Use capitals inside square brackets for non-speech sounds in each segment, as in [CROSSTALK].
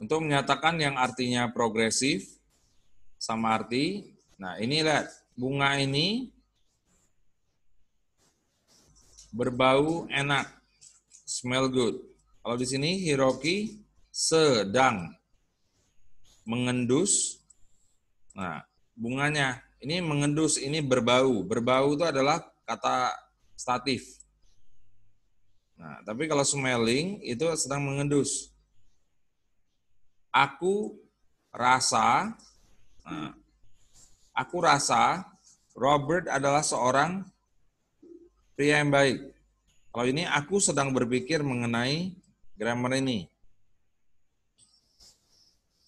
Untuk menyatakan yang artinya progresif sama arti. Nah, ini lihat bunga ini berbau enak, smell good. Kalau di sini Hiroki sedang mengendus. Nah, bunganya ini mengendus, ini berbau. Berbau itu adalah kata statif. Nah, tapi kalau smelling itu sedang mengendus aku rasa nah, aku rasa Robert adalah seorang pria yang baik. Kalau ini aku sedang berpikir mengenai grammar ini.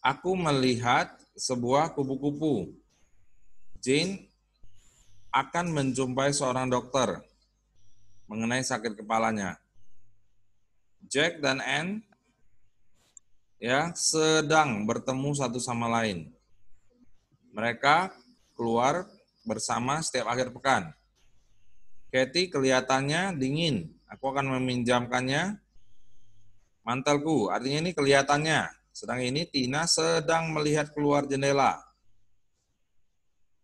Aku melihat sebuah kupu-kupu. Jane akan menjumpai seorang dokter mengenai sakit kepalanya. Jack dan Anne ya sedang bertemu satu sama lain. Mereka keluar bersama setiap akhir pekan. Kathy kelihatannya dingin. Aku akan meminjamkannya mantelku. Artinya ini kelihatannya. Sedang ini Tina sedang melihat keluar jendela.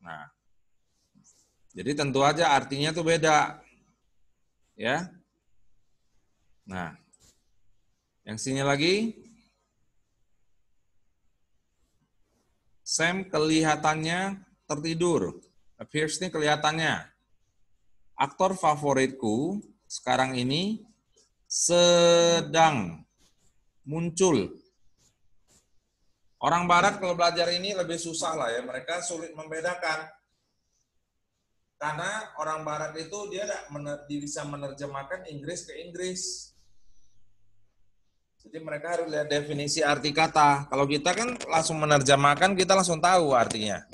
Nah, jadi tentu aja artinya itu beda. Ya. Nah, yang sini lagi Sam kelihatannya tertidur. Appears ini kelihatannya. Aktor favoritku sekarang ini sedang muncul. Orang barat kalau belajar ini lebih susah lah ya. Mereka sulit membedakan. Karena orang barat itu dia tidak bisa menerjemahkan Inggris ke Inggris. Jadi mereka harus lihat definisi arti kata. Kalau kita kan langsung menerjemahkan, kita langsung tahu artinya.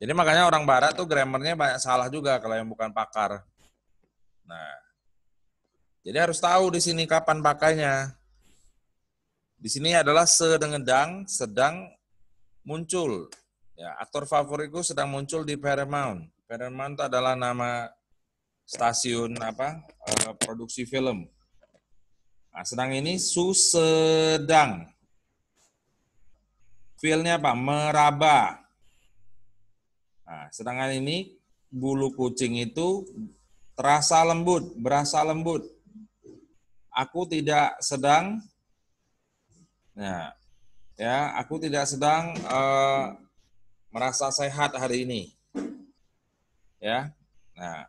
Jadi makanya orang barat tuh grammarnya banyak salah juga kalau yang bukan pakar. Nah, jadi harus tahu di sini kapan pakainya. Di sini adalah sedang sedang muncul. Ya, aktor favoritku sedang muncul di Paramount. Paramount adalah nama stasiun apa? Eh, produksi film. Nah, sedang ini sedang. Feel-nya apa? Meraba. Nah, sedangkan ini bulu kucing itu terasa lembut, berasa lembut. Aku tidak sedang nah, ya, aku tidak sedang uh, merasa sehat hari ini. Ya. Nah,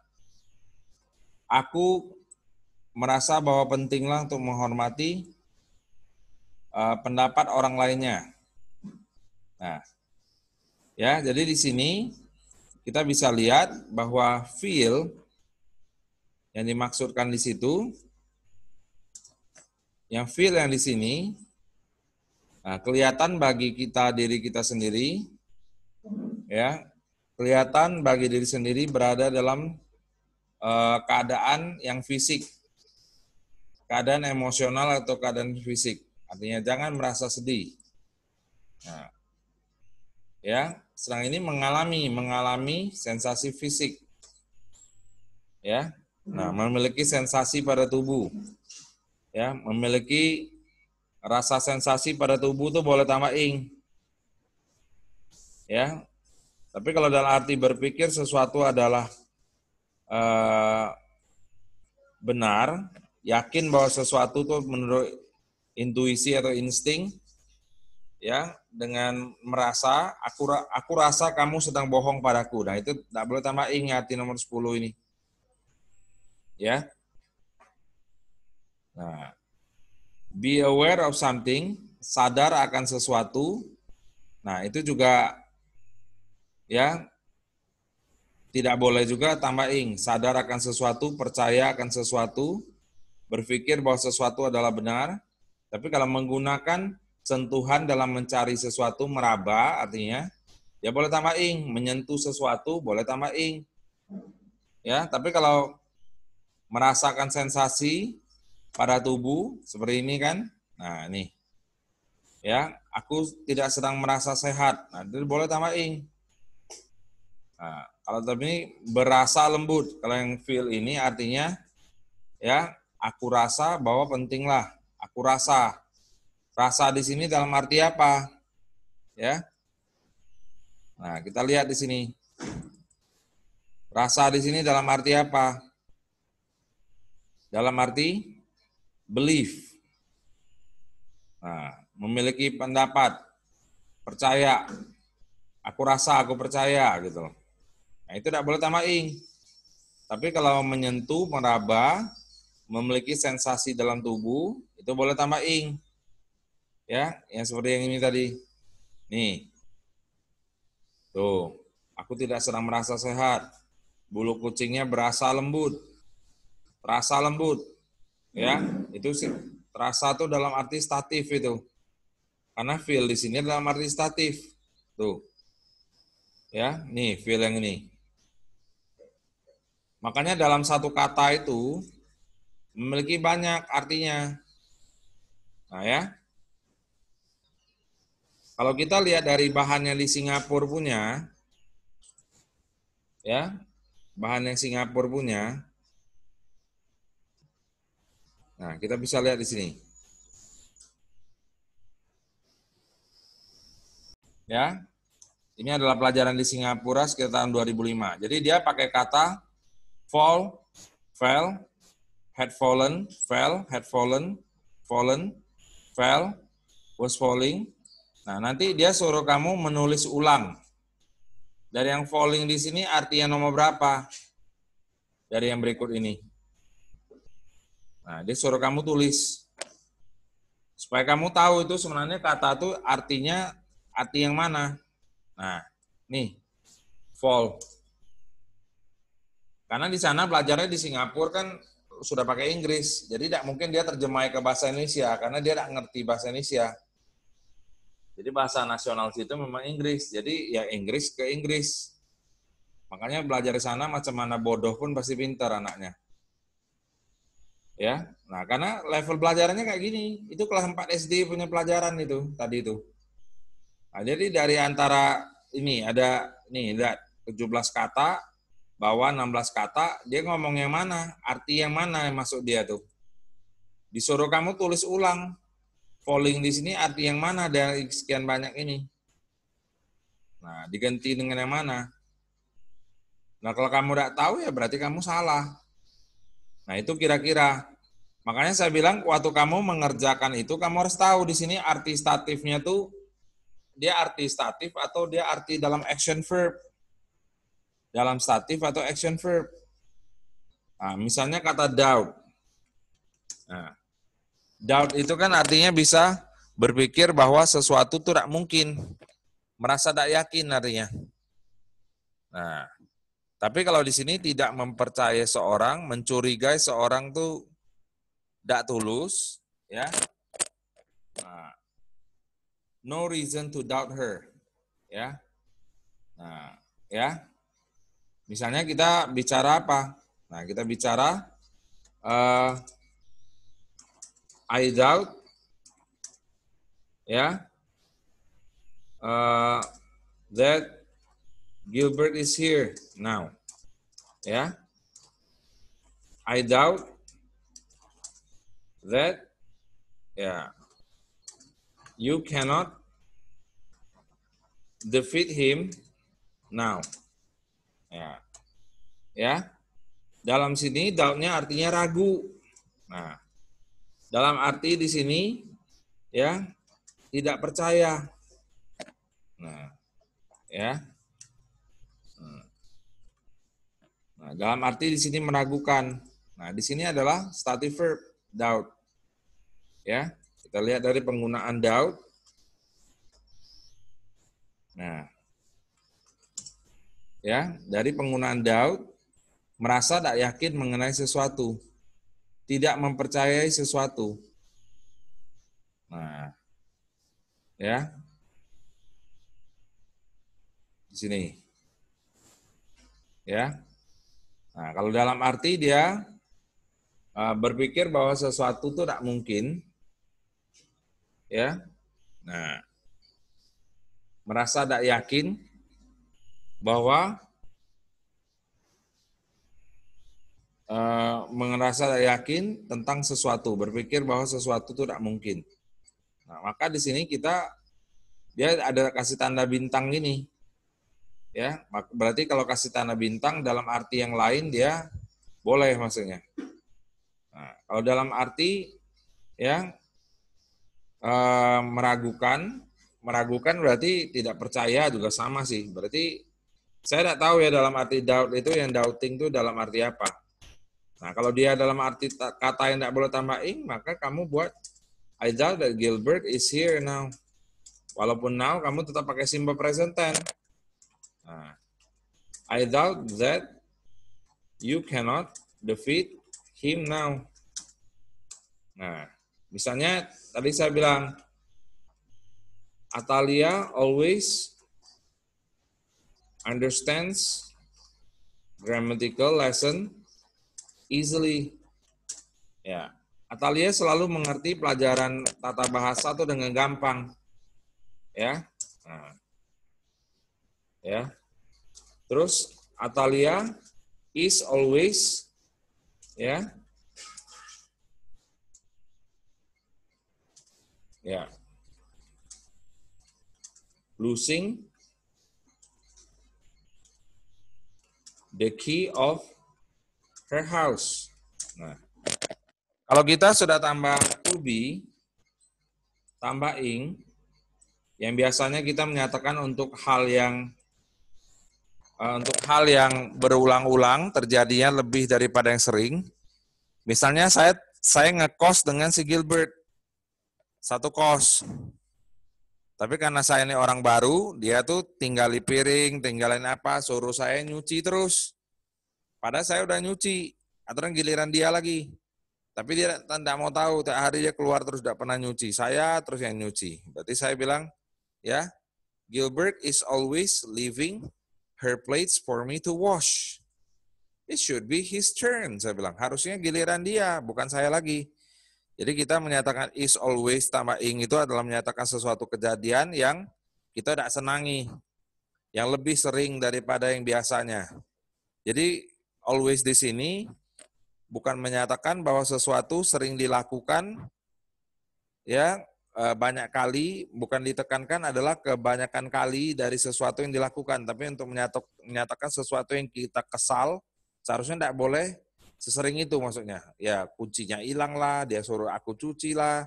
aku merasa bahwa pentinglah untuk menghormati uh, pendapat orang lainnya. Nah, ya, jadi di sini kita bisa lihat bahwa feel yang dimaksudkan di situ, yang feel yang di sini, nah, kelihatan bagi kita diri kita sendiri, ya, kelihatan bagi diri sendiri berada dalam eh, keadaan yang fisik keadaan emosional atau keadaan fisik. Artinya jangan merasa sedih. Nah, ya, sedang ini mengalami mengalami sensasi fisik. Ya. Nah, hmm. memiliki sensasi pada tubuh. Ya, memiliki rasa sensasi pada tubuh itu boleh tambah ing. Ya. Tapi kalau dalam arti berpikir sesuatu adalah uh, benar, yakin bahwa sesuatu tuh menurut intuisi atau insting ya dengan merasa aku aku rasa kamu sedang bohong padaku. Nah, itu tidak boleh tambah ingat di nomor 10 ini. Ya. Nah, be aware of something, sadar akan sesuatu. Nah, itu juga ya tidak boleh juga tambah ing, sadar akan sesuatu, percaya akan sesuatu, berpikir bahwa sesuatu adalah benar, tapi kalau menggunakan sentuhan dalam mencari sesuatu meraba artinya ya boleh tambah ing, menyentuh sesuatu boleh tambah ing. Ya, tapi kalau merasakan sensasi pada tubuh seperti ini kan. Nah, ini. Ya, aku tidak sedang merasa sehat. Nah, itu boleh tambah ing. Nah, kalau tapi berasa lembut. Kalau yang feel ini artinya ya Aku rasa bahwa pentinglah. Aku rasa. Rasa di sini dalam arti apa? Ya. Nah, kita lihat di sini. Rasa di sini dalam arti apa? Dalam arti belief. Nah, memiliki pendapat, percaya, aku rasa, aku percaya gitu Nah, itu tidak boleh tambah ing. Tapi kalau menyentuh, meraba, memiliki sensasi dalam tubuh, itu boleh tambah ing. Ya, yang seperti yang ini tadi. Nih. Tuh, aku tidak sedang merasa sehat. Bulu kucingnya berasa lembut. Terasa lembut. Ya, itu sih terasa tuh dalam arti statif itu. Karena feel di sini dalam arti statif. Tuh. Ya, nih feel yang ini. Makanya dalam satu kata itu Memiliki banyak artinya. Nah ya. Kalau kita lihat dari bahannya di Singapura punya, ya, bahan yang Singapura punya, Nah, kita bisa lihat di sini. Ya. Ini adalah pelajaran di Singapura sekitar tahun 2005. Jadi dia pakai kata fall, fell, had fallen, fell, had fallen, fallen, fell, was falling. Nah, nanti dia suruh kamu menulis ulang. Dari yang falling di sini artinya nomor berapa? Dari yang berikut ini. Nah, dia suruh kamu tulis. Supaya kamu tahu itu sebenarnya kata itu artinya arti yang mana. Nah, nih, fall. Karena di sana pelajarnya di Singapura kan sudah pakai Inggris, jadi tidak mungkin dia terjemah ke bahasa Indonesia karena dia tidak ngerti bahasa Indonesia. Jadi bahasa nasional situ memang Inggris, jadi ya Inggris ke Inggris. Makanya belajar di sana macam mana bodoh pun pasti pintar anaknya. Ya, nah karena level pelajarannya kayak gini, itu kelas 4 SD punya pelajaran itu tadi itu. Nah, jadi dari antara ini ada nih lihat 17 kata bawa 16 kata, dia ngomong yang mana, arti yang mana yang masuk dia tuh. Disuruh kamu tulis ulang. falling di sini arti yang mana dari sekian banyak ini. Nah, diganti dengan yang mana. Nah, kalau kamu tidak tahu ya berarti kamu salah. Nah, itu kira-kira. Makanya saya bilang waktu kamu mengerjakan itu, kamu harus tahu di sini arti statifnya tuh dia arti statif atau dia arti dalam action verb dalam statif atau action verb. Nah, misalnya kata doubt. Nah, doubt itu kan artinya bisa berpikir bahwa sesuatu itu tidak mungkin. Merasa tidak yakin artinya. Nah, tapi kalau di sini tidak mempercayai seorang, mencurigai seorang itu tidak tulus, ya. Nah, no reason to doubt her, ya. Nah, ya. Misalnya kita bicara apa? Nah, kita bicara uh, I doubt, ya, uh, that Gilbert is here now, ya. I doubt that, ya, yeah, you cannot defeat him now, ya. Yeah ya. Dalam sini daunnya artinya ragu. Nah, dalam arti di sini ya tidak percaya. Nah, ya. Hmm. Nah, dalam arti di sini meragukan. Nah, di sini adalah stative verb doubt. Ya, kita lihat dari penggunaan doubt. Nah, ya, dari penggunaan doubt merasa tak yakin mengenai sesuatu, tidak mempercayai sesuatu. Nah, ya. Di sini. Ya. Nah, kalau dalam arti dia eh, berpikir bahwa sesuatu itu tak mungkin, ya. Nah, merasa tak yakin bahwa merasa yakin tentang sesuatu, berpikir bahwa sesuatu itu tidak mungkin. Nah, maka di sini kita dia ada kasih tanda bintang ini. Ya, berarti kalau kasih tanda bintang dalam arti yang lain dia boleh maksudnya. Nah, kalau dalam arti ya e, meragukan, meragukan berarti tidak percaya juga sama sih. Berarti saya tidak tahu ya dalam arti doubt itu yang doubting itu dalam arti apa. Nah, kalau dia dalam arti kata yang tidak boleh tambah ing, maka kamu buat I doubt that Gilbert is here now. Walaupun now, kamu tetap pakai simple present tense. Nah, I doubt that you cannot defeat him now. Nah, misalnya tadi saya bilang, Atalia always understands grammatical lesson easily. Ya. Atalia selalu mengerti pelajaran tata bahasa itu dengan gampang. Ya. Nah. Ya. Terus Atalia is always ya. Ya. Losing the key of Fair house. Nah, kalau kita sudah tambah to be, tambah ing, yang biasanya kita menyatakan untuk hal yang eh, untuk hal yang berulang-ulang terjadinya lebih daripada yang sering. Misalnya saya saya ngekos dengan si Gilbert satu kos. Tapi karena saya ini orang baru, dia tuh di piring, tinggalin apa, suruh saya nyuci terus Padahal saya udah nyuci, aturan giliran dia lagi. Tapi dia tidak mau tahu, tiap hari dia keluar terus tidak pernah nyuci. Saya terus yang nyuci. Berarti saya bilang, ya, Gilbert is always leaving her plates for me to wash. It should be his turn, saya bilang. Harusnya giliran dia, bukan saya lagi. Jadi kita menyatakan is always tambah ing itu adalah menyatakan sesuatu kejadian yang kita tidak senangi, yang lebih sering daripada yang biasanya. Jadi always di sini bukan menyatakan bahwa sesuatu sering dilakukan ya e, banyak kali bukan ditekankan adalah kebanyakan kali dari sesuatu yang dilakukan tapi untuk menyatakan sesuatu yang kita kesal seharusnya tidak boleh sesering itu maksudnya ya kuncinya hilang lah dia suruh aku cuci lah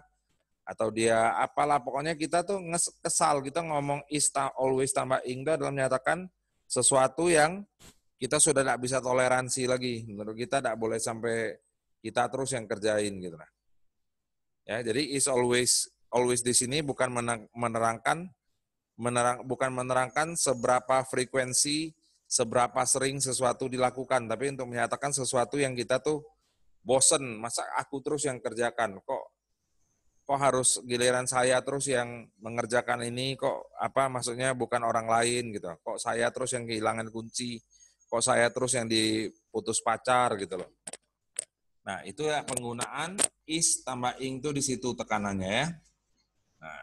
atau dia apalah pokoknya kita tuh kesal kita ngomong ista always tambah ingga dalam menyatakan sesuatu yang kita sudah tidak bisa toleransi lagi. Menurut kita tidak boleh sampai kita terus yang kerjain gitu lah. Ya, jadi is always always di sini bukan menerangkan menerang bukan menerangkan seberapa frekuensi seberapa sering sesuatu dilakukan, tapi untuk menyatakan sesuatu yang kita tuh bosen, masa aku terus yang kerjakan, kok kok harus giliran saya terus yang mengerjakan ini, kok apa maksudnya bukan orang lain gitu, kok saya terus yang kehilangan kunci, kok saya terus yang diputus pacar gitu loh. Nah, itu ya penggunaan is tambah ing itu di situ tekanannya ya. Nah,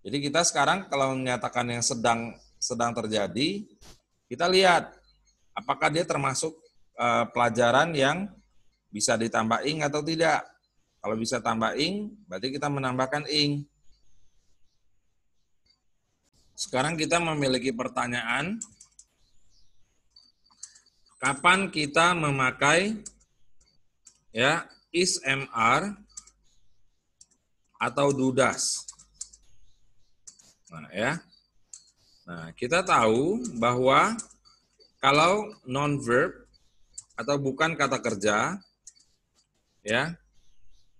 jadi kita sekarang kalau menyatakan yang sedang sedang terjadi, kita lihat apakah dia termasuk eh, pelajaran yang bisa ditambah ing atau tidak. Kalau bisa tambah ing, berarti kita menambahkan ing. Sekarang kita memiliki pertanyaan kapan kita memakai ya ismr atau dudas. Nah, ya. Nah, kita tahu bahwa kalau non verb atau bukan kata kerja ya.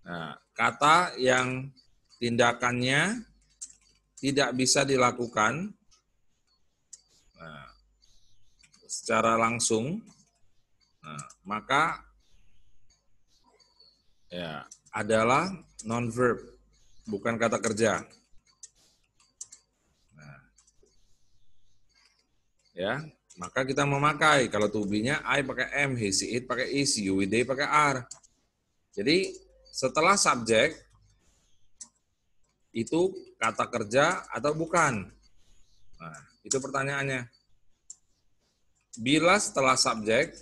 Nah, kata yang tindakannya tidak bisa dilakukan secara langsung, nah, maka ya adalah non verb, bukan kata kerja. Nah, ya, maka kita memakai kalau tubinya I pakai M, he, she, it pakai is, you, they pakai are. Jadi setelah subjek itu kata kerja atau bukan? Nah, itu pertanyaannya. Bila setelah subjek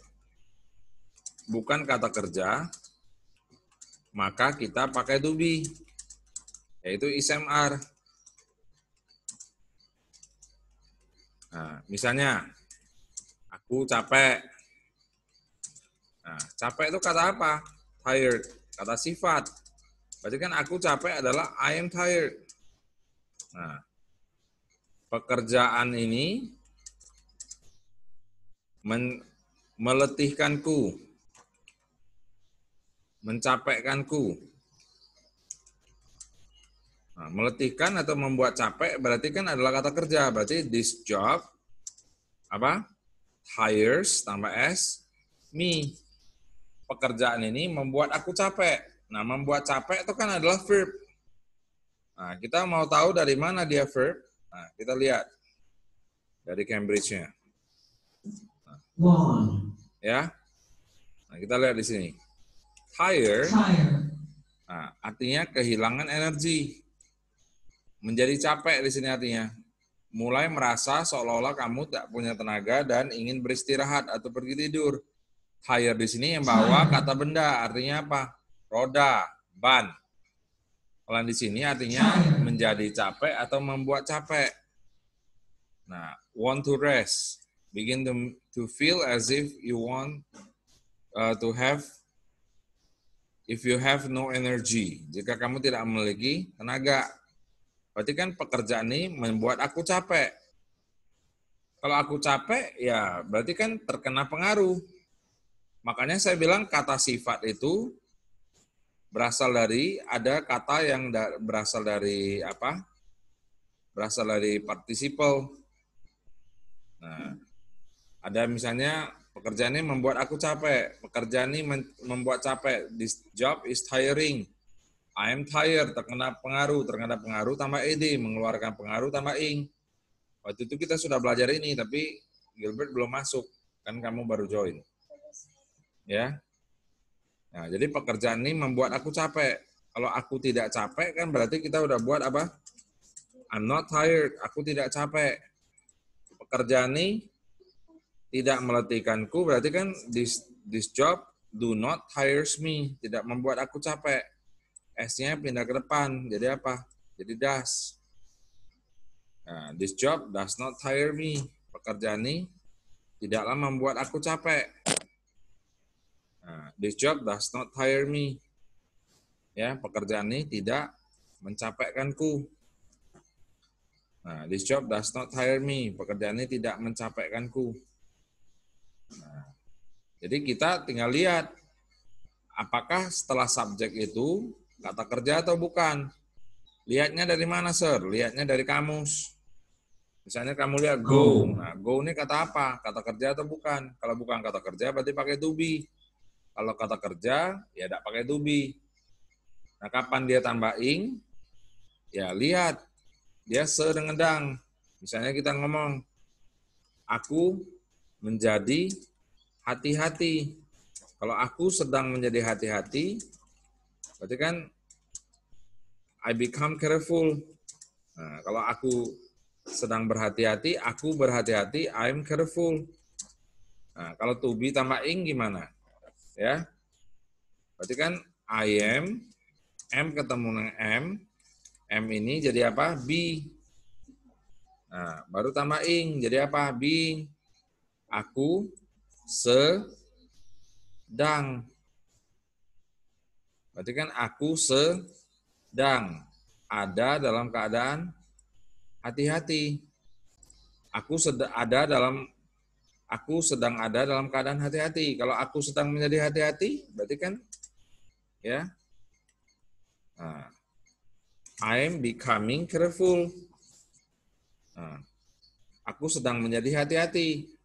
bukan kata kerja, maka kita pakai to be, yaitu SMR. Nah, misalnya, aku capek. Nah, capek itu kata apa? Tired, kata sifat. Berarti kan aku capek adalah I am tired. Nah, pekerjaan ini men meletihkanku, mencapekkanku. Nah, meletihkan atau membuat capek berarti kan adalah kata kerja. Berarti this job apa? hires tambah s me. Pekerjaan ini membuat aku capek. Nah, membuat capek itu kan adalah verb. Nah, kita mau tahu dari mana dia verb? Nah, kita lihat dari Cambridge-nya. One Ya. Nah, kita lihat di sini. Tire. Tire. Nah, artinya kehilangan energi. Menjadi capek di sini artinya. Mulai merasa seolah-olah kamu tak punya tenaga dan ingin beristirahat atau pergi tidur. Tire di sini yang bawa kata benda, artinya apa? Roda, ban. Kalau di sini artinya menjadi capek atau membuat capek. Nah, want to rest, begin to to feel as if you want uh, to have if you have no energy. Jika kamu tidak memiliki tenaga. Berarti kan pekerjaan ini membuat aku capek. Kalau aku capek, ya berarti kan terkena pengaruh. Makanya saya bilang kata sifat itu berasal dari ada kata yang da, berasal dari apa? Berasal dari participle. Nah, ada misalnya pekerjaan ini membuat aku capek, pekerjaan ini membuat capek. This job is tiring. I am tired, terkena pengaruh, terkena pengaruh tambah ed, mengeluarkan pengaruh tambah ing. Waktu itu kita sudah belajar ini, tapi Gilbert belum masuk, kan kamu baru join. Ya. Nah, jadi pekerjaan ini membuat aku capek. Kalau aku tidak capek kan berarti kita udah buat apa? I'm not tired, aku tidak capek. Pekerjaan ini tidak meletihkanku berarti kan this this job do not tires me tidak membuat aku capek S-nya pindah ke depan jadi apa jadi das nah, this job does not tire me pekerjaan ini tidaklah membuat aku capek nah, this job does not tire me ya pekerjaan ini tidak mencapekanku nah, this job does not tire me pekerjaan ini tidak mencapekanku Nah, jadi kita tinggal lihat apakah setelah subjek itu kata kerja atau bukan. Lihatnya dari mana, Sir? Lihatnya dari kamus. Misalnya kamu lihat go. Nah, go ini kata apa? Kata kerja atau bukan? Kalau bukan kata kerja, berarti pakai to be. Kalau kata kerja, ya tidak pakai to be. Nah, kapan dia tambah ing? Ya, lihat. Dia sedang dengan Misalnya kita ngomong, aku menjadi hati-hati. Kalau aku sedang menjadi hati-hati, berarti kan I become careful. Nah, kalau aku sedang berhati-hati, aku berhati-hati, I'm careful. Nah, kalau to be tambah ing gimana? Ya. Berarti kan I am, M ketemu dengan M, M ini jadi apa? B. Nah, baru tambah ing, jadi apa? Being. Aku sedang. Berarti kan aku sedang ada dalam keadaan hati-hati. Aku sedang ada dalam aku sedang ada dalam keadaan hati-hati. Kalau aku sedang menjadi hati-hati, berarti kan ya. Nah, I'm becoming careful. Nah, aku sedang menjadi hati-hati.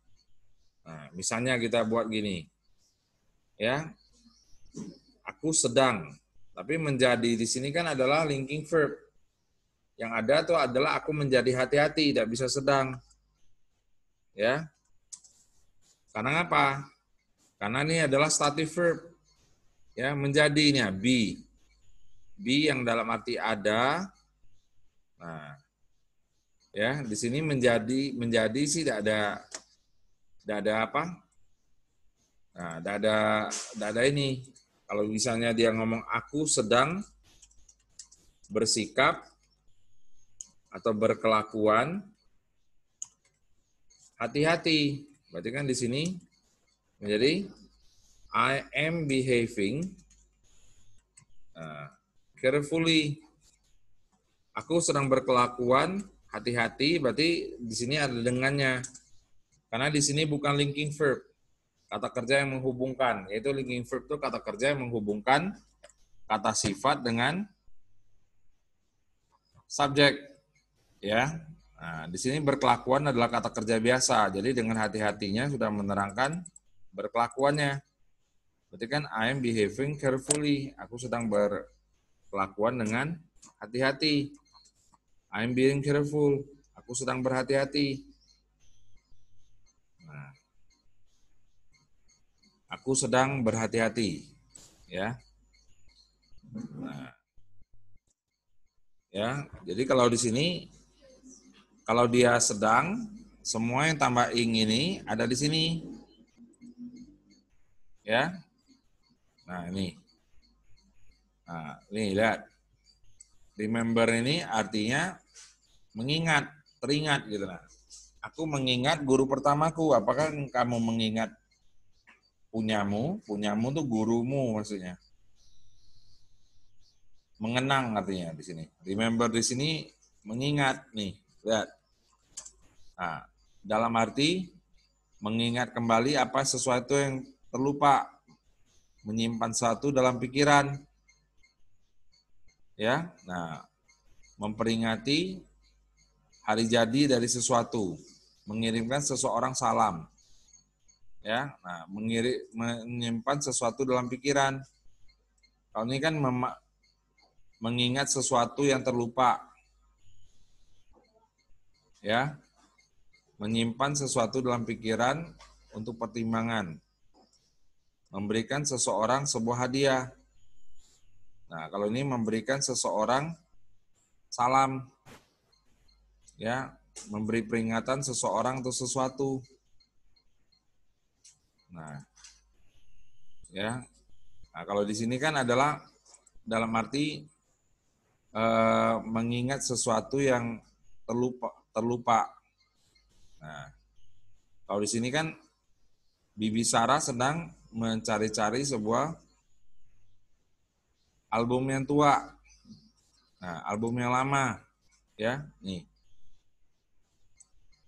Nah, misalnya kita buat gini. Ya. Aku sedang. Tapi menjadi di sini kan adalah linking verb. Yang ada tuh adalah aku menjadi hati-hati, tidak bisa sedang. Ya. Karena apa? Karena ini adalah statif verb. Ya, menjadinya be. Be yang dalam arti ada. Nah, ya di sini menjadi menjadi sih tidak ada ada apa? Nah, dada ada ini kalau misalnya dia ngomong aku sedang bersikap atau berkelakuan hati-hati. Berarti kan di sini menjadi I am behaving uh, carefully. Aku sedang berkelakuan hati-hati. Berarti di sini ada dengannya. Karena di sini bukan linking verb, kata kerja yang menghubungkan, yaitu linking verb itu kata kerja yang menghubungkan kata sifat dengan subjek. Ya. Nah, di sini berkelakuan adalah kata kerja biasa. Jadi dengan hati-hatinya sudah menerangkan berkelakuannya. Berarti kan I am behaving carefully. Aku sedang berkelakuan dengan hati-hati. I am being careful. Aku sedang berhati-hati. Aku sedang berhati-hati. Ya. Nah. Ya, jadi kalau di sini kalau dia sedang semua yang tambah ing ini ada di sini. Ya. Nah, ini. Nah, ini lihat. Remember ini artinya mengingat, teringat gitu nah. Aku mengingat guru pertamaku. Apakah kamu mengingat punyamu, punyamu tuh gurumu maksudnya. Mengenang artinya di sini. Remember di sini mengingat nih, lihat. Nah, dalam arti mengingat kembali apa sesuatu yang terlupa, menyimpan satu dalam pikiran. Ya, nah memperingati hari jadi dari sesuatu, mengirimkan seseorang salam ya nah mengiri menyimpan sesuatu dalam pikiran kalau ini kan mengingat sesuatu yang terlupa ya menyimpan sesuatu dalam pikiran untuk pertimbangan memberikan seseorang sebuah hadiah nah kalau ini memberikan seseorang salam ya memberi peringatan seseorang atau sesuatu Nah, ya. Nah, kalau di sini kan adalah dalam arti eh, mengingat sesuatu yang terlupa. terlupa. Nah, kalau di sini kan Bibi Sarah sedang mencari-cari sebuah album yang tua. Nah, album yang lama. Ya, nih.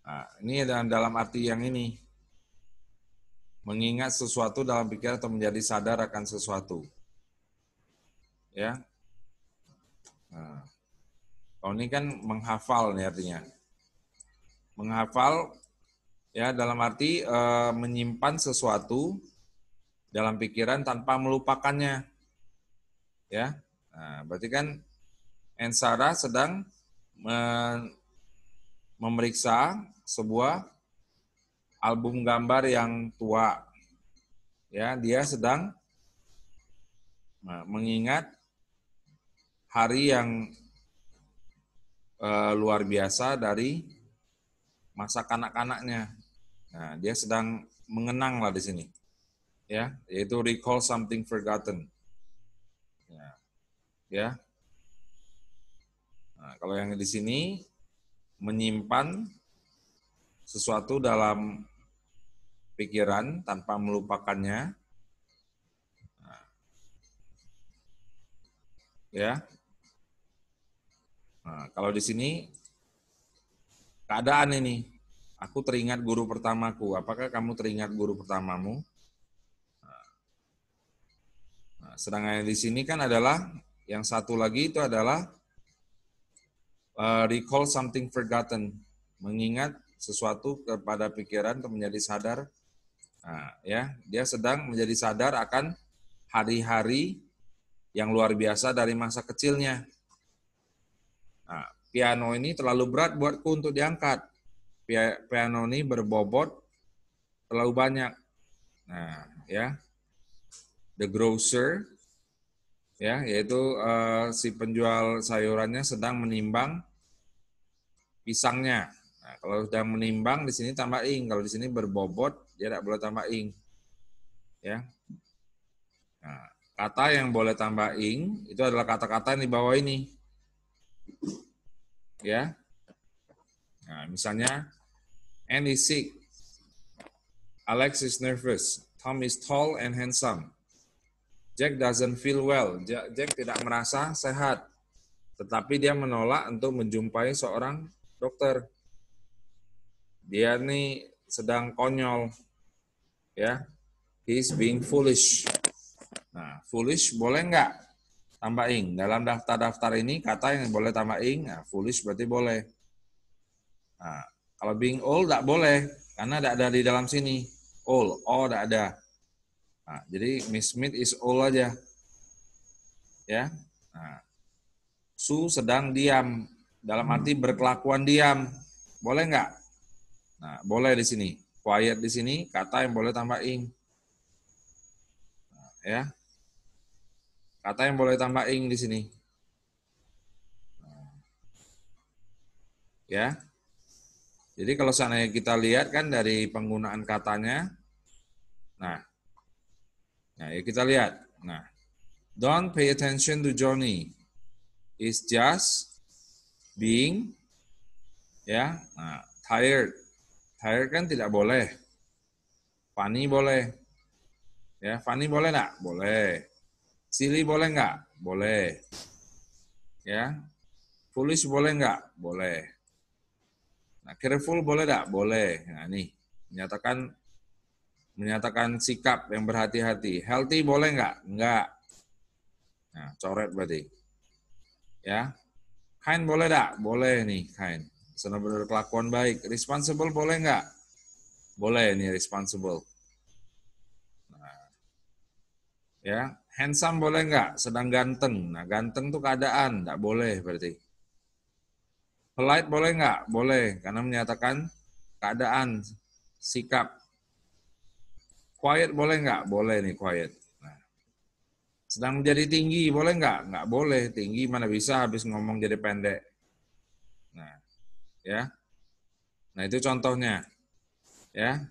Nah, ini dalam, dalam arti yang ini mengingat sesuatu dalam pikiran atau menjadi sadar akan sesuatu. Ya. Nah. Kalau ini kan menghafal nih artinya. Menghafal ya dalam arti e, menyimpan sesuatu dalam pikiran tanpa melupakannya. Ya. Nah, berarti kan Ensara sedang memeriksa sebuah album gambar yang tua. Ya, dia sedang nah, mengingat hari yang e, luar biasa dari masa kanak-kanaknya. Nah, dia sedang mengenang lah di sini. Ya, yaitu recall something forgotten. Ya. ya. Nah, kalau yang di sini menyimpan sesuatu dalam pikiran tanpa melupakannya. Nah. Ya. Nah, kalau di sini keadaan ini, aku teringat guru pertamaku. Apakah kamu teringat guru pertamamu? Nah, nah sedangkan di sini kan adalah yang satu lagi itu adalah uh, recall something forgotten, mengingat sesuatu kepada pikiran untuk menjadi sadar Nah, ya, dia sedang menjadi sadar akan hari-hari yang luar biasa dari masa kecilnya. Nah, piano ini terlalu berat buatku untuk diangkat. Piano ini berbobot terlalu banyak. Nah, ya. The grocer ya, yaitu uh, si penjual sayurannya sedang menimbang pisangnya. Nah, kalau sudah menimbang di sini tambah ing, kalau di sini berbobot dia tidak boleh tambah ing. Ya. Nah, kata yang boleh tambah ing itu adalah kata-kata yang di bawah ini. Ya. Nah, misalnya Annie is sick. Alex is nervous. Tom is tall and handsome. Jack doesn't feel well. Jack tidak merasa sehat. Tetapi dia menolak untuk menjumpai seorang dokter. Dia nih sedang konyol. Ya. He's being foolish. Nah, foolish boleh nggak tambah ing? Dalam daftar-daftar ini kata yang boleh tambah ing, nah, foolish berarti boleh. Nah, kalau being old nggak boleh karena tidak ada di dalam sini. Old, oh tidak ada. Nah, jadi Miss Smith is old aja. Ya. Nah, Su sedang diam dalam arti berkelakuan diam. Boleh nggak? Nah, boleh di sini. Quiet di sini, kata yang boleh tambah ing. Nah, ya. Kata yang boleh tambah ing di sini. Nah. Ya. Jadi kalau seandainya kita lihat kan dari penggunaan katanya, nah, nah ya kita lihat. Nah, don't pay attention to Johnny. It's just being, ya, nah, tired. Hair kan tidak boleh. Fani boleh. Ya, Fani boleh nggak? Boleh. Sili boleh enggak? Boleh. Ya, foolish boleh enggak? Boleh. Nah, careful boleh nggak? Boleh. Nah, ini menyatakan menyatakan sikap yang berhati-hati. Healthy boleh enggak? Enggak. Nah, coret berarti. Ya. Kain boleh nggak? Boleh nih, kain. Senang berkelakuan baik. Responsible boleh nggak? Boleh nih responsible. Nah, ya, handsome boleh nggak? Sedang ganteng. Nah, ganteng tuh keadaan, nggak boleh berarti. Polite boleh nggak? Boleh, karena menyatakan keadaan, sikap. Quiet boleh nggak? Boleh nih quiet. Nah, sedang menjadi tinggi boleh nggak? Nggak boleh. Tinggi mana bisa habis ngomong jadi pendek ya. Nah, itu contohnya. Ya.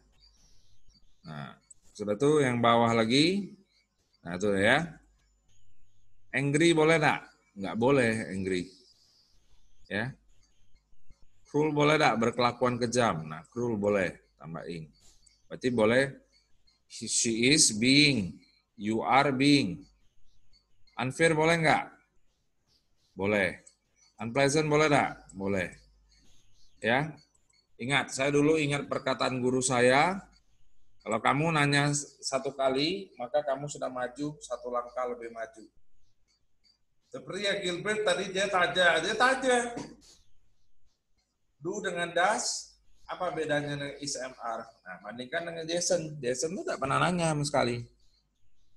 Nah, sudah tuh yang bawah lagi. Nah, itu ya. Angry boleh enggak? Enggak boleh angry. Ya. Cruel boleh enggak berkelakuan kejam? Nah, cruel boleh tambah ing. Berarti boleh she is being, you are being. Unfair boleh enggak? Boleh. Unpleasant boleh enggak? Boleh. Ya. Ingat, saya dulu ingat perkataan guru saya, kalau kamu nanya satu kali, maka kamu sudah maju satu langkah lebih maju. Seperti ya Gilbert tadi dia tanya, dia tanya. Do dengan das, apa bedanya dengan ISMR? Nah, bandingkan dengan Jason. Jason itu tidak pernah nanya sama sekali.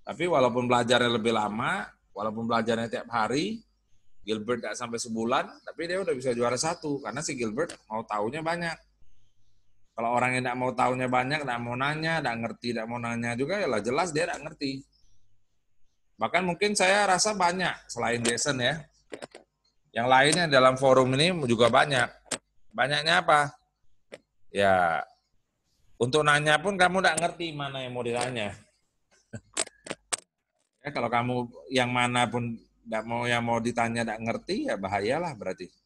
Tapi walaupun belajarnya lebih lama, walaupun belajarnya tiap hari, Gilbert nggak sampai sebulan, tapi dia udah bisa juara satu karena si Gilbert mau tahunya banyak. Kalau orang yang nggak mau tahunya banyak, nggak mau nanya, nggak ngerti, nggak mau nanya juga, ya lah jelas dia nggak ngerti. Bahkan mungkin saya rasa banyak selain Jason ya. Yang lainnya dalam forum ini juga banyak. Banyaknya apa? Ya untuk nanya pun kamu nggak ngerti mana yang mau ditanya. [LAUGHS] ya, kalau kamu yang mana pun tidak mau yang mau ditanya tidak ngerti ya bahayalah berarti.